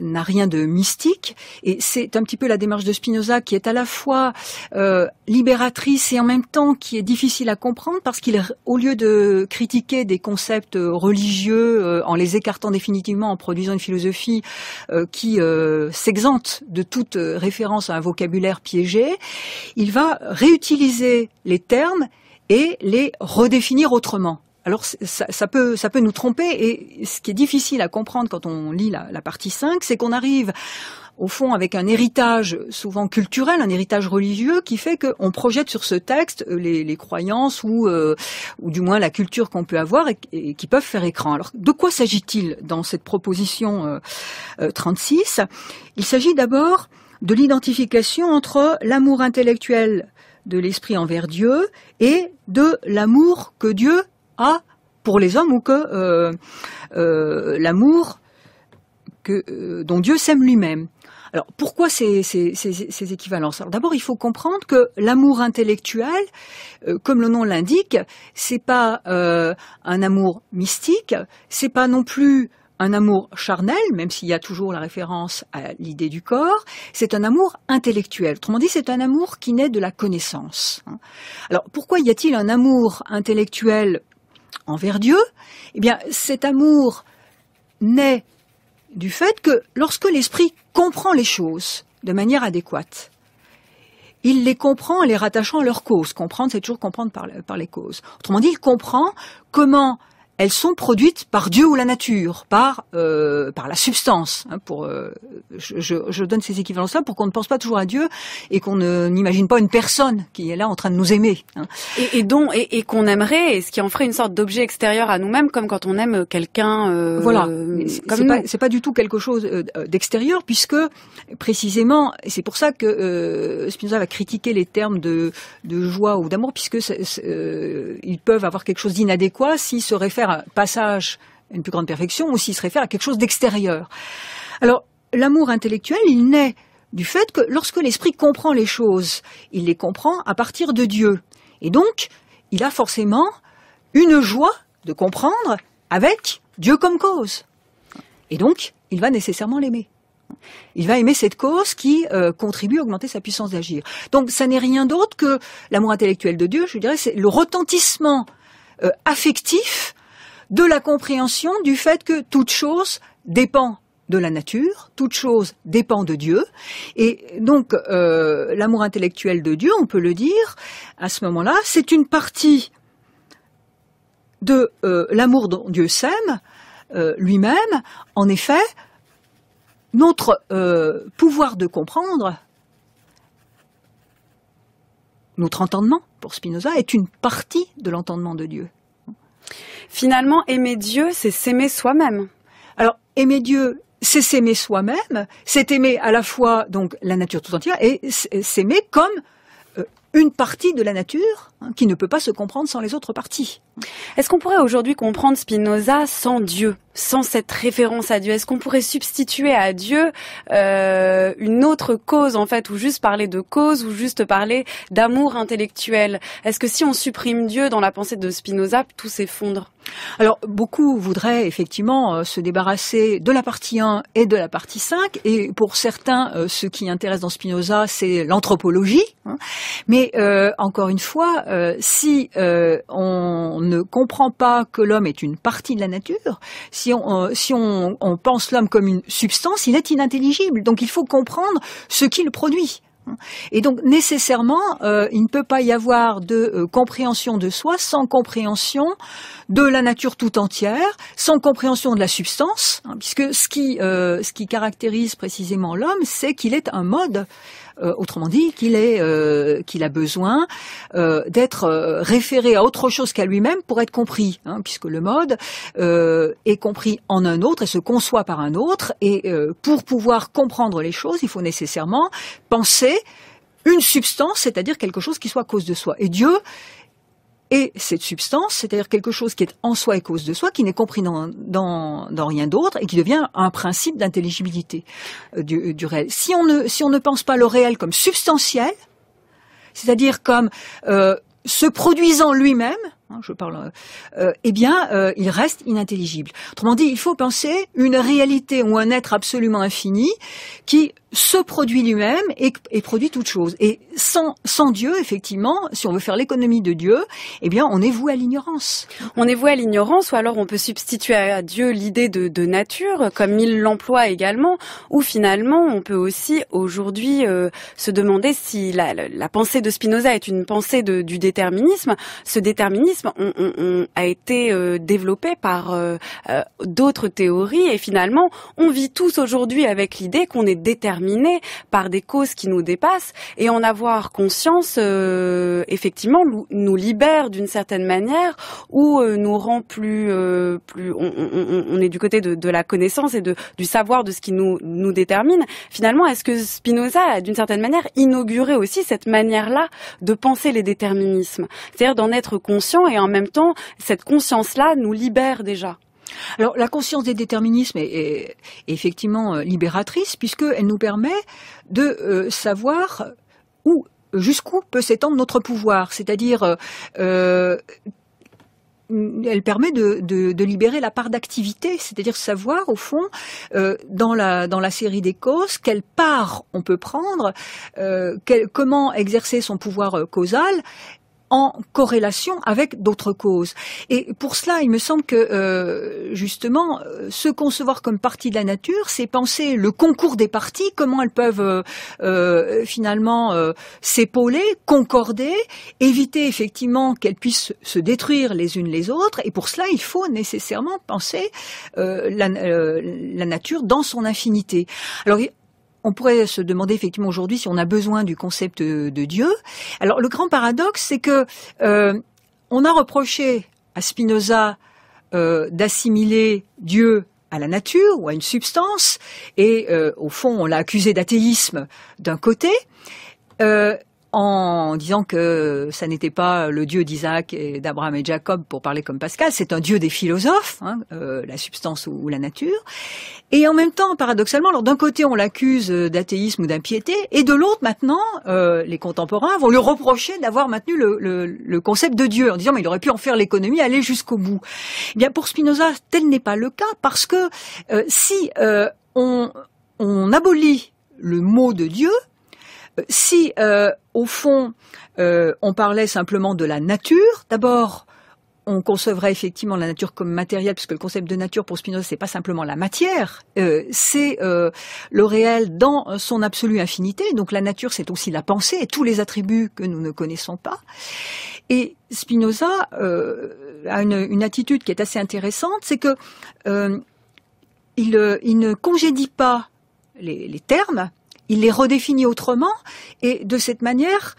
n'a rien de mystique et c'est un petit peu la démarche de Spinoza qui est à la fois euh, libératrice et en même temps qui est difficile à comprendre parce qu'il au lieu de critiquer des concepts euh, religieux euh, en les écartant définitivement en produisant une philosophie qui s'exente de toute référence à un vocabulaire piégé, il va réutiliser les termes et les redéfinir autrement. Alors ça, peut, ça peut nous tromper et ce qui est difficile à comprendre quand on lit la, partie 5, c'est qu'on arrive au fond avec un héritage souvent culturel, un héritage religieux qui fait qu'on projette sur ce texte euh, les, croyances ou, euh, ou du moins la culture qu'on peut avoir et, qui peuvent faire écran. Alors de quoi s'agit-il dans cette proposition 36 euh, Il s'agit d'abord de l'identification entre l'amour intellectuel de l'esprit envers Dieu et de l'amour que Dieu a pour les hommes ou que euh, euh, l'amour que, euh, dont Dieu sème lui-même. Alors pourquoi ces, ces, ces, équivalences D'abord, il faut comprendre que l'amour intellectuel, comme le nom l'indique, c'est pas un amour mystique, c'est pas non plus un amour charnel, même s'il y a toujours la référence à l'idée du corps, c'est un amour intellectuel. Autrement dit, c'est un amour qui naît de la connaissance. Hein. Alors pourquoi y a-t-il un amour intellectuel envers Dieu, eh bien cet amour naît du fait que lorsque l'esprit comprend les choses de manière adéquate, il les comprend en les rattachant à leur cause. Comprendre, c'est toujours comprendre par les causes. Autrement dit, il comprend comment elles sont produites par Dieu ou la nature, par euh, par la substance. Hein, pour euh, je, je, donne ces équivalences-là pour qu'on ne pense pas toujours à Dieu et qu'on n'imagine pas une personne qui est là en train de nous aimer. Hein. Et, et, dont et, et qu'on aimerait, et ce qui en ferait une sorte d'objet extérieur à nous-mêmes, comme quand on aime quelqu'un. Euh, voilà. Euh, c'est pas, pas du tout quelque chose euh, d'extérieur, puisque précisément, et c'est pour ça que Spinoza va critiquer les termes de de joie ou d'amour, puisque ils peuvent avoir quelque chose d'inadéquat s'ils se réfèrent passage à une plus grande perfection, ou s'il se réfère à quelque chose d'extérieur. Alors, l'amour intellectuel, il naît du fait que lorsque l'esprit comprend les choses, il les comprend à partir de Dieu. Et donc, il a forcément une joie de comprendre avec Dieu comme cause. Et donc, il va nécessairement l'aimer. Il va aimer cette cause qui euh, contribue à augmenter sa puissance d'agir. Donc, ça n'est rien d'autre que l'amour intellectuel de Dieu, je dirais, c'est le retentissement euh, affectif de la compréhension du fait que toute chose dépend de la nature, toute chose dépend de Dieu, et donc euh, l'amour intellectuel de Dieu, on peut le dire, à ce moment-là, c'est une partie de euh, l'amour dont Dieu s'aime euh, lui-même. En effet, notre pouvoir de comprendre, notre entendement, pour Spinoza, est une partie de l'entendement de Dieu. Finalement, aimer Dieu, c'est s'aimer soi-même. Alors, aimer Dieu, c'est s'aimer soi-même, c'est aimer à la fois donc la nature tout entière et s'aimer comme une partie de la nature hein, qui ne peut pas se comprendre sans les autres parties. Est-ce qu'on pourrait aujourd'hui comprendre Spinoza sans Dieu, sans cette référence à Dieu Est-ce qu'on pourrait substituer à Dieu euh, une autre cause en fait, ou juste parler de cause, ou juste parler d'amour intellectuel Est-ce que si on supprime Dieu dans la pensée de Spinoza, tout s'effondre alors, beaucoup voudraient effectivement euh, se débarrasser de la partie 1 et de la partie 5, et pour certains, euh, ce qui intéresse dans Spinoza, c'est l'anthropologie. Hein. Mais euh, encore une fois, si on ne comprend pas que l'homme est une partie de la nature, si on, si on, on pense l'homme comme une substance, il est inintelligible. Donc, il faut comprendre ce qu'il produit. Et donc nécessairement, euh, il ne peut pas y avoir de euh, compréhension de soi sans compréhension de la nature tout entière, sans compréhension de la substance, hein, puisque ce qui, euh, ce qui caractérise précisément l'homme, c'est qu'il est un mode. Euh, autrement dit, qu'il est, euh, qu'il a besoin euh, d'être référé à autre chose qu'à lui-même pour être compris, hein, puisque le mode est compris en un autre et se conçoit par un autre. Et pour pouvoir comprendre les choses, il faut nécessairement penser une substance, c'est-à-dire quelque chose qui soit cause de soi. Et Dieu et cette substance, c'est-à-dire quelque chose qui est en soi et cause de soi, qui n'est compris dans, dans, rien d'autre et qui devient un principe d'intelligibilité euh, euh, du, réel. Si on, ne, si on ne pense pas le réel comme substantiel, c'est-à-dire comme euh, se produisant lui-même, hein, je parle, eh bien, il reste inintelligible. Autrement dit, il faut penser une réalité ou un être absolument infini qui se produit lui-même et, produit toute chose. Et sans, sans Dieu, effectivement, si on veut faire l'économie de Dieu, eh bien, on est voué à l'ignorance. On est voué à l'ignorance, ou alors on peut substituer à Dieu l'idée de, nature, comme il l'emploie également, ou finalement, on peut aussi aujourd'hui euh, se demander si la, pensée de Spinoza est une pensée du déterminisme. Ce déterminisme on, a été euh, développé par euh, d'autres théories, et finalement, on vit tous aujourd'hui avec l'idée qu'on est déterminé par des causes qui nous dépassent et en avoir conscience, euh, effectivement, nous libère d'une certaine manière ou euh, nous rend plus, euh, On, est du côté de, la connaissance et du savoir de ce qui nous, nous détermine. Finalement, est-ce que Spinoza a d'une certaine manière inauguré aussi cette manière-là de penser les déterminismes, c'est-à-dire d'en être conscient et en même temps cette conscience-là nous libère déjà. Alors la conscience des déterminismes est, effectivement euh, libératrice puisqu'elle nous permet de euh, savoir où, jusqu'où peut s'étendre notre pouvoir, c'est-à-dire euh, elle permet de, libérer la part d'activité, c'est-à-dire savoir au fond dans la série des causes quelle part on peut prendre, comment exercer son pouvoir causal en corrélation avec d'autres causes. Et pour cela, il me semble que euh, justement, euh, se concevoir comme partie de la nature, c'est penser le concours des parties, comment elles peuvent euh, euh, finalement euh, s'épauler, concorder, éviter effectivement qu'elles puissent se détruire les unes les autres. Et pour cela, il faut nécessairement penser euh, la, la nature dans son infinité. Alors on pourrait se demander effectivement aujourd'hui si on a besoin du concept de Dieu. Alors le grand paradoxe, c'est que euh, on a reproché à Spinoza euh, d'assimiler Dieu à la nature ou à une substance, et euh, au fond on l'a accusé d'athéisme d'un côté en disant que ça n'était pas le Dieu d'Isaac et d'Abraham et Jacob, pour parler comme Pascal, c'est un Dieu des philosophes, hein, euh, la substance ou, la nature. Et en même temps, paradoxalement, alors d'un côté on l'accuse d'athéisme ou d'impiété, et de l'autre maintenant, euh, les contemporains vont lui reprocher d'avoir maintenu le, le, le, concept de Dieu en disant mais il aurait pu en faire l'économie, aller jusqu'au bout. Eh bien pour Spinoza, tel n'est pas le cas parce que euh, si euh, on, on abolit le mot de Dieu, si euh, au fond, euh, on parlait simplement de la nature. D'abord, on concevrait effectivement la nature comme matérielle, puisque le concept de nature pour Spinoza, n'est pas simplement la matière, euh, c'est euh, le réel dans son absolue infinité. Donc la nature, c'est aussi la pensée et tous les attributs que nous ne connaissons pas. Et Spinoza a une, attitude qui est assez intéressante, c'est que il, ne congédie pas les termes, il les redéfinit autrement et de cette manière,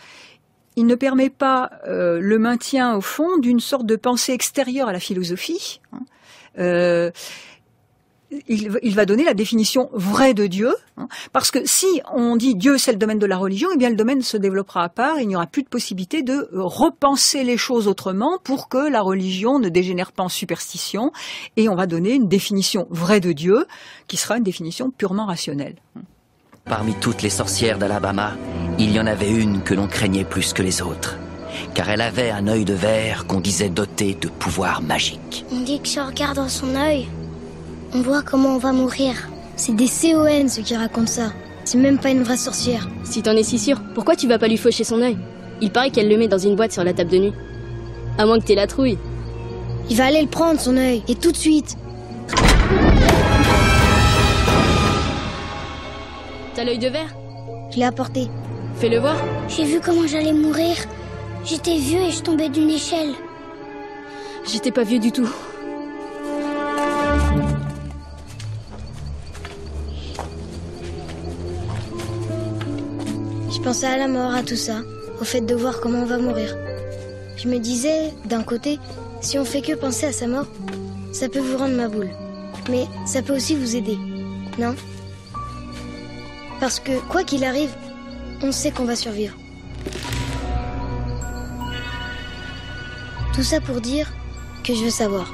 il ne permet pas euh, le maintien au fond d'une sorte de pensée extérieure à la philosophie. Hein. Euh, il, va donner la définition vraie de Dieu, hein. parce que si on dit Dieu c'est le domaine de la religion, eh bien le domaine se développera à part, il n'y aura plus de possibilité de repenser les choses autrement pour que la religion ne dégénère pas en superstition, et on va donner une définition vraie de Dieu qui sera une définition purement rationnelle. Hein. Parmi toutes les sorcières d'Alabama, il y en avait une que l'on craignait plus que les autres, car elle avait un œil de verre qu'on disait doté de pouvoirs magiques. On dit que si on regarde dans son œil, on voit comment on va mourir. C'est des CON ceux qui racontent ça. C'est même pas une vraie sorcière. Si t'en es si sûr, pourquoi tu vas pas lui faucher son œil Il paraît qu'elle le met dans une boîte sur la table de nuit. À moins que t'aies la trouille. Il va aller le prendre, son œil, et tout de suite. T'as l'œil de verre Je l'ai apporté. Fais-le voir. J'ai vu comment j'allais mourir. J'étais vieux et je tombais d'une échelle. J'étais pas vieux du tout. Je pensais à la mort, à tout ça, au fait de voir comment on va mourir. Je me disais, d'un côté, si on fait que penser à sa mort, ça peut vous rendre ma boule. Mais ça peut aussi vous aider. Non parce que quoi qu'il arrive, on sait qu'on va survivre. Tout ça pour dire que je veux savoir.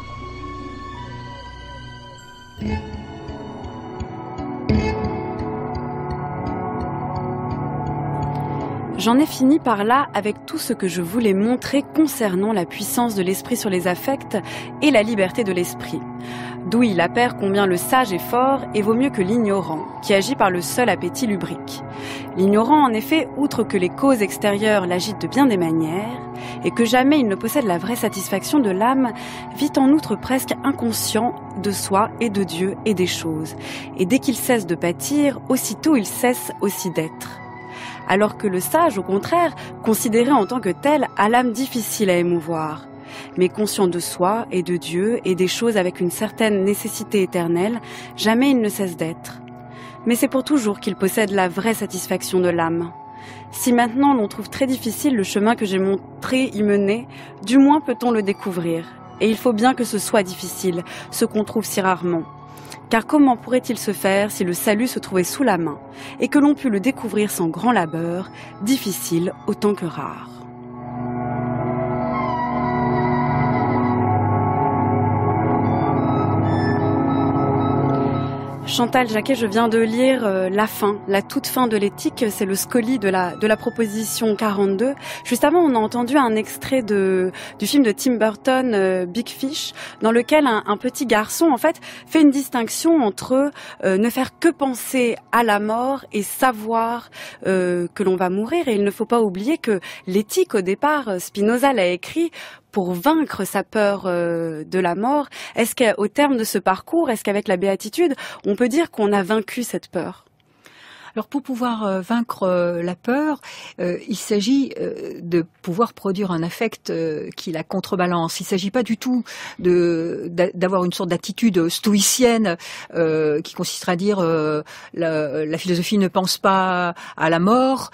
j'en ai fini par là avec tout ce que je voulais montrer concernant la puissance de l'esprit sur les affects et la liberté de l'esprit. D'où il appert combien le sage est fort et vaut mieux que l'ignorant, qui agit par le seul appétit lubrique. L'ignorant, en effet, outre que les causes extérieures l'agitent de bien des manières, et que jamais il ne possède la vraie satisfaction de l'âme, vit en outre presque inconscient de soi et de Dieu et des choses. Et dès qu'il cesse de pâtir, aussitôt il cesse aussi d'être alors que le sage, au contraire, considéré en tant que tel, a l'âme difficile à émouvoir. Mais conscient de soi et de Dieu et des choses avec une certaine nécessité éternelle, jamais il ne cesse d'être. Mais c'est pour toujours qu'il possède la vraie satisfaction de l'âme. Si maintenant l'on trouve très difficile le chemin que j'ai montré y mener, du moins peut-on le découvrir. Et il faut bien que ce soit difficile, ce qu'on trouve si rarement. Car comment pourrait-il se faire si le salut se trouvait sous la main et que l'on pût le découvrir sans grand labeur, difficile autant que rare Chantal Jacquet, je viens de lire euh, la fin, la toute fin de l'éthique, c'est le scoli de la, de la proposition 42. Juste avant, on a entendu un extrait de, du film de Tim Burton, euh, Big Fish, dans lequel un, petit garçon, en fait, fait une distinction entre euh, ne faire que penser à la mort et savoir que l'on va mourir. Et il ne faut pas oublier que l'éthique, au départ, Spinoza l'a écrit pour vaincre sa peur euh, de la mort. Est-ce qu'au terme de ce parcours, est-ce qu'avec la béatitude, on peut dire qu'on a vaincu cette peur alors pour pouvoir euh, vaincre euh, la peur, euh, il s'agit de pouvoir produire un affect qui la contrebalance. Il ne s'agit pas du tout d'avoir une sorte d'attitude stoïcienne qui consisterait à dire la, philosophie ne pense pas à la mort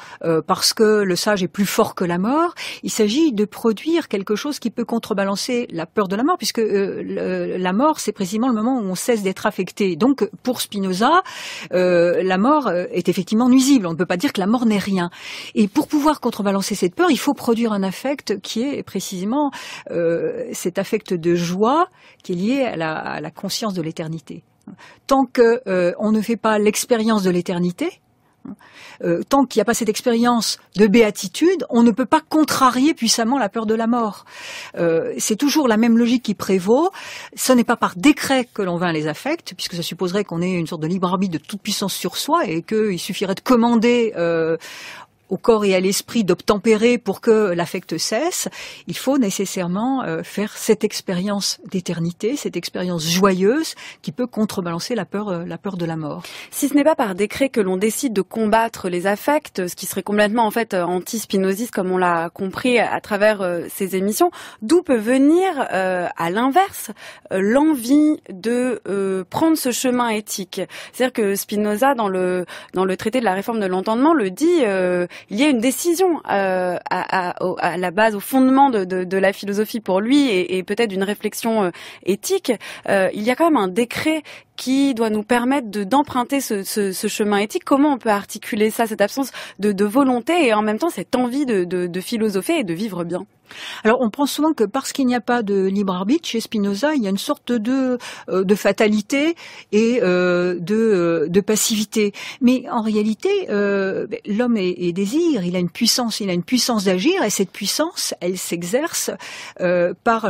parce que le sage est plus fort que la mort. Il s'agit de produire quelque chose qui peut contrebalancer la peur de la mort, puisque la mort, c'est précisément le moment où on cesse d'être affecté. Donc, pour Spinoza, la mort est effectivement nuisible. On ne peut pas dire que la mort n'est rien. Et pour pouvoir contrebalancer cette peur, il faut produire un affect qui est précisément euh, cet affect de joie qui est lié à la, conscience de l'éternité. Tant que euh, on ne fait pas l'expérience de l'éternité, euh, tant qu'il n'y a pas cette expérience de béatitude, on ne peut pas contrarier puissamment la peur de la mort. Euh, c'est toujours la même logique qui prévaut. Ce n'est pas par décret que l'on vainc les affects, puisque ça supposerait qu'on ait une sorte de libre arbitre de toute puissance sur soi et qu'il suffirait de commander euh, au corps et à l'esprit d'obtempérer pour que l'affect cesse, il faut nécessairement euh, faire cette expérience d'éternité, cette expérience joyeuse qui peut contrebalancer la peur, euh, la peur de la mort. Si ce n'est pas par décret que l'on décide de combattre les affects, ce qui serait complètement en fait euh, anti-spinoziste comme on l'a compris à travers ces émissions, d'où peut venir à l'inverse l'envie de prendre ce chemin éthique. C'est-à-dire que Spinoza dans le dans le traité de la réforme de l'entendement le dit il y a une décision euh, à, la base, au fondement de, la philosophie pour lui et, peut-être d'une réflexion euh, éthique. Euh, il y a quand même un décret qui doit nous permettre d'emprunter ce, chemin éthique. Comment on peut articuler ça, cette absence de, volonté et en même temps cette envie de, de philosopher et de vivre bien alors on pense souvent que parce qu'il n'y a pas de libre arbitre chez Spinoza, il y a une sorte de euh, de fatalité et euh, de euh, de passivité. Mais en réalité, l'homme est, désir, il a une puissance, il a une puissance d'agir et cette puissance, elle s'exerce par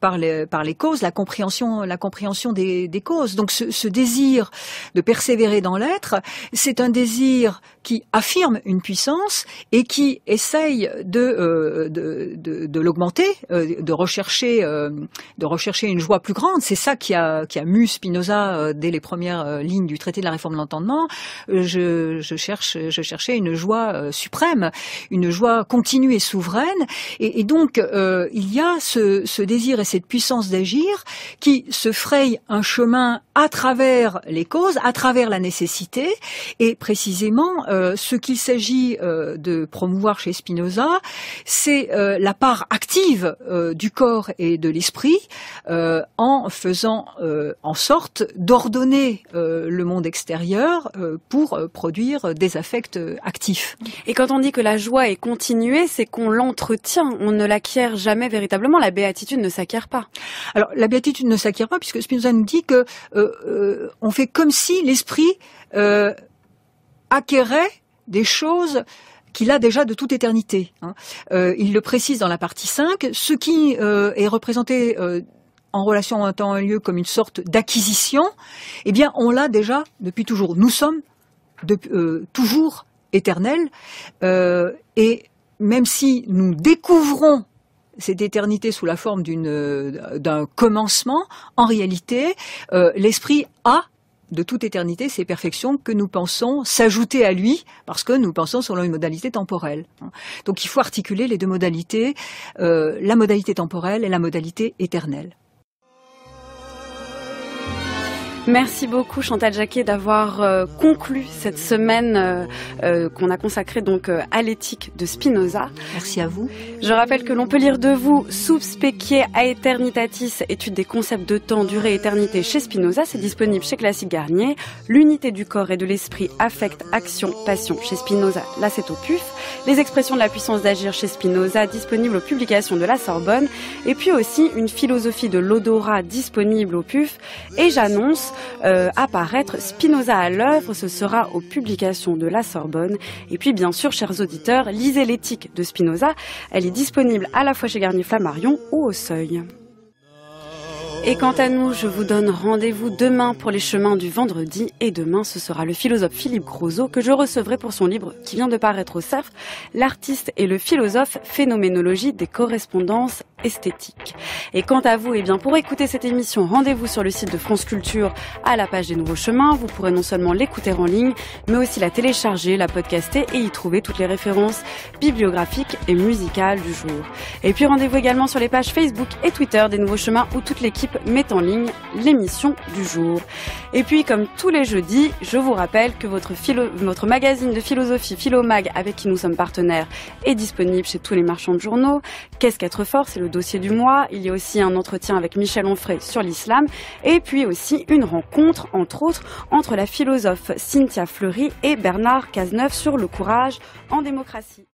par les par les causes, la compréhension la compréhension des, des causes. Donc ce, désir de persévérer dans l'être, c'est un désir qui affirme une puissance et qui essaye de, de de, l'augmenter, euh, de rechercher, euh, de rechercher une joie plus grande. C'est ça qui a, qui a mu Spinoza euh, dès les premières lignes du traité de la réforme de l'entendement. Je, je, cherche, je cherchais une joie suprême, une joie continue et souveraine. Et, donc il y a ce, ce désir et cette puissance d'agir qui se fraye un chemin à travers les causes, à travers la nécessité, et précisément euh, ce qu'il s'agit euh, de promouvoir chez Spinoza, c'est euh, la part active du corps et de l'esprit en faisant en sorte d'ordonner le monde extérieur pour produire des affects actifs. Et quand on dit que la joie est continuée, c'est qu'on l'entretient, on ne l'acquiert jamais véritablement, la béatitude ne s'acquiert pas. Alors la béatitude ne s'acquiert pas puisque Spinoza nous dit que euh, on fait comme si l'esprit euh, acquérait des choses qu'il a déjà de toute éternité. Hein. Euh, il le précise dans la partie 5, ce qui est représenté en relation à un temps et un lieu comme une sorte d'acquisition, eh bien on l'a déjà depuis toujours. Nous sommes toujours éternels et même si nous découvrons cette éternité sous la forme euh, d'un commencement, en réalité, euh, l'esprit a de toute éternité ces perfections que nous pensons s'ajouter à lui parce que nous pensons selon une modalité temporelle. Donc il faut articuler les deux modalités, euh, la modalité temporelle et la modalité éternelle. Merci beaucoup Chantal Jacquet d'avoir euh, conclu cette semaine euh, euh, qu'on a consacrée donc à l'éthique de Spinoza. Merci à vous. Je rappelle que l'on peut lire de vous Sub à aeternitatis, étude des concepts de temps, durée, éternité chez Spinoza. C'est disponible chez Classique Garnier. L'unité du corps et de l'esprit, affect, action, passion chez Spinoza. Là c'est au puf. Les expressions de la puissance d'agir chez Spinoza, disponible aux publications de la Sorbonne. Et puis aussi une philosophie de l'odorat disponible au puf. Et j'annonce euh, apparaître Spinoza à l'œuvre, ce sera aux publications de la Sorbonne. Et puis bien sûr, chers auditeurs, lisez l'éthique de Spinoza. Elle est disponible à la fois chez Garnier Flammarion ou au Seuil. Et quant à nous, je vous donne rendez-vous demain pour les chemins du vendredi. Et demain, ce sera le philosophe Philippe Grosso que je recevrai pour son livre qui vient de paraître au CERF, L'artiste et le philosophe, phénoménologie des correspondances esthétiques. Et quant à vous, eh bien, pour écouter cette émission, rendez-vous sur le site de France Culture à la page des nouveaux chemins. Vous pourrez non seulement l'écouter en ligne, mais aussi la télécharger, la podcaster et y trouver toutes les références bibliographiques et musicales du jour. Et puis rendez-vous également sur les pages Facebook et Twitter des nouveaux chemins où toute l'équipe met en ligne l'émission du jour. Et puis, comme tous les jeudis, je vous rappelle que votre, votre magazine de philosophie Philomag, avec qui nous sommes partenaires, est disponible chez tous les marchands de journaux. Qu'est-ce qu'être fort C'est le dossier du mois. Il y a aussi un entretien avec Michel Onfray sur l'islam. Et puis aussi une rencontre, entre autres, entre la philosophe Cynthia Fleury et Bernard Cazeneuve sur le courage en démocratie.